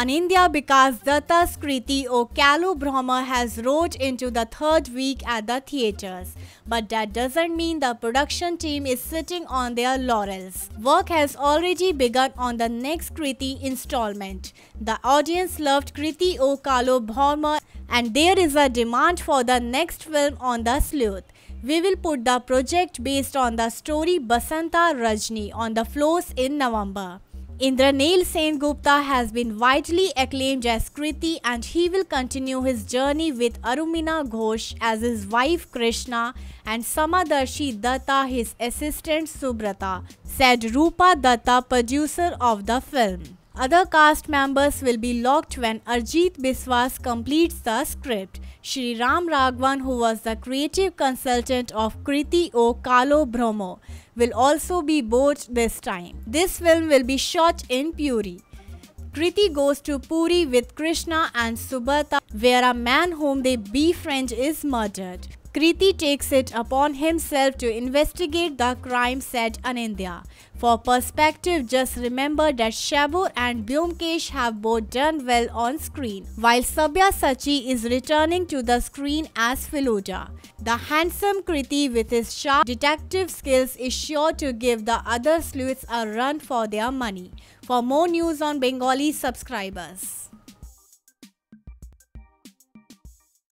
In India, because Datta's Kriti O Kalu Brahma has roared into the third week at the theatres. But that doesn't mean the production team is sitting on their laurels. Work has already begun on the next Kriti installment. The audience loved Kriti O Kalu Brahma and there is a demand for the next film on the sleuth. We will put the project based on the story Basanta Rajni on the floors in November. Indraneel Sen Gupta has been widely acclaimed as Kriti and he will continue his journey with Arumina Ghosh as his wife Krishna and Samadarshi Datta his assistant Subrata, said Rupa Datta, producer of the film. Other cast members will be locked when Arjit Biswas completes the script. Shri Ram Raghavan, who was the creative consultant of Kriti O Kalo Bromo, will also be bought this time. This film will be shot in Puri. Kriti goes to Puri with Krishna and Subhata, where a man whom they befriend is murdered. Kriti takes it upon himself to investigate the crime, said Anindya. For perspective, just remember that Shabur and Blomkesh have both done well on screen, while Sabya Sachi is returning to the screen as Filuda. The handsome Kriti with his sharp detective skills is sure to give the other sleuths a run for their money. For more news on Bengali subscribers.